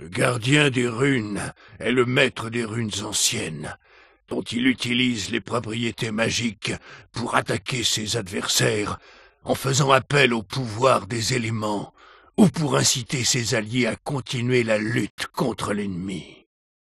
Le gardien des runes est le maître des runes anciennes, dont il utilise les propriétés magiques pour attaquer ses adversaires en faisant appel au pouvoir des éléments ou pour inciter ses alliés à continuer la lutte contre l'ennemi.